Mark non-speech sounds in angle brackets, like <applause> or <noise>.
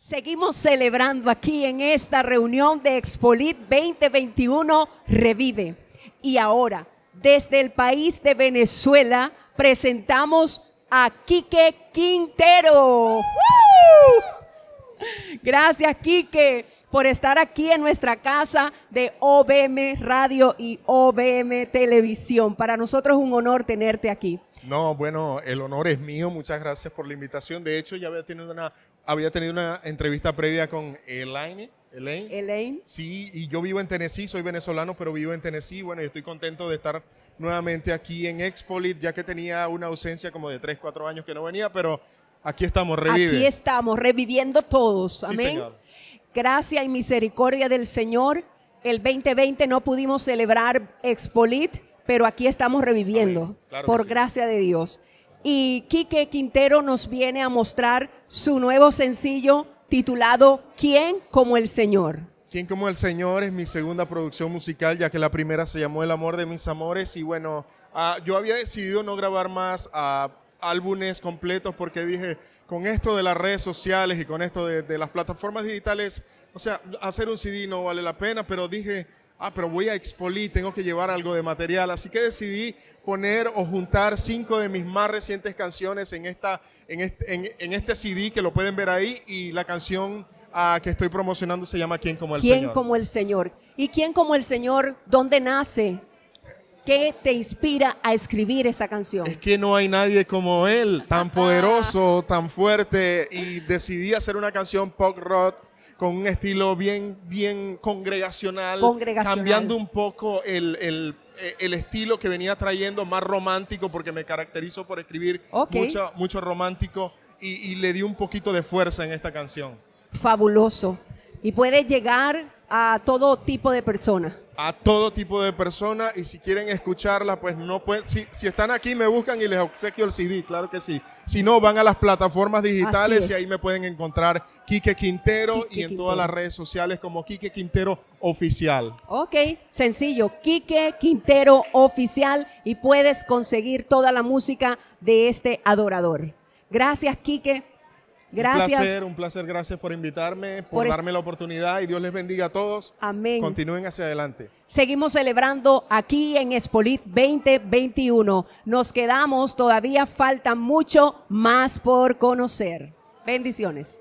Seguimos celebrando aquí en esta reunión de Expolit 2021 Revive. Y ahora, desde el país de Venezuela, presentamos a Quique Quintero. <laughs> Gracias, Quique, por estar aquí en nuestra casa de OBM Radio y OBM Televisión. Para nosotros es un honor tenerte aquí. No, bueno, el honor es mío. Muchas gracias por la invitación. De hecho, ya había tenido una, entrevista previa con Elaine. Elaine. Elaine. Sí, y yo vivo en Tennessee, soy venezolano, pero vivo en Tennessee. Bueno, y estoy contento de estar nuevamente aquí en Expolit, ya que tenía una ausencia como de 3, 4 años que no venía, pero Aquí estamos, reviviendo. Aquí estamos, reviviendo todos. Amén. Sí, y misericordia del Señor. El 2020 no pudimos celebrar Expolit, pero aquí estamos reviviendo, por gracia de Dios. Y Quique Quintero nos viene a mostrar su nuevo sencillo titulado ¿Quién como el Señor? ¿Quién como el Señor? Es mi segunda producción musical, ya que la primera se llamó El amor de mis amores. Y bueno, ah, yo había decidido no grabar más a álbumes completos porque dije, con esto de las redes sociales y con esto de, las plataformas digitales, o sea, hacer un CD no vale la pena, pero dije, ah, pero voy a Expoli, tengo que llevar algo de material. Así que decidí poner o juntar cinco de mis más recientes canciones en, esta, en, este, en, este CD que lo pueden ver ahí y la canción ah, que estoy promocionando se llama ¿Quién como el Señor? ¿Quién como el Señor? ¿Y quién como el Señor? ¿Dónde nace? ¿Qué te inspira a escribir esta canción? Es que no hay nadie como él, tan poderoso, tan fuerte. Y decidí hacer una canción pop rock con un estilo bien, bien congregacional, cambiando un poco el, estilo que venía trayendo, más romántico, porque me caracterizo por escribir mucho, mucho romántico y, y le di un poquito de fuerza en esta canción. Fabuloso. Y puede llegar a todo tipo de persona. A todo tipo de persona. y si quieren escucharla, pues no pueden, si, están aquí me buscan y les obsequio el CD, claro que sí. Si no, van a las plataformas digitales y ahí me pueden encontrar Quique Quintero y en todas las redes sociales como Quique Quintero Oficial. Ok, sencillo, Quique Quintero Oficial y puedes conseguir toda la música de este adorador. Gracias, Quique Gracias. Un placer, un placer, gracias por invitarme, por, darme la oportunidad y Dios les bendiga a todos. Amén. Continúen hacia adelante. Seguimos celebrando aquí en Espolit 2021. Nos quedamos, todavía falta mucho más por conocer. Bendiciones.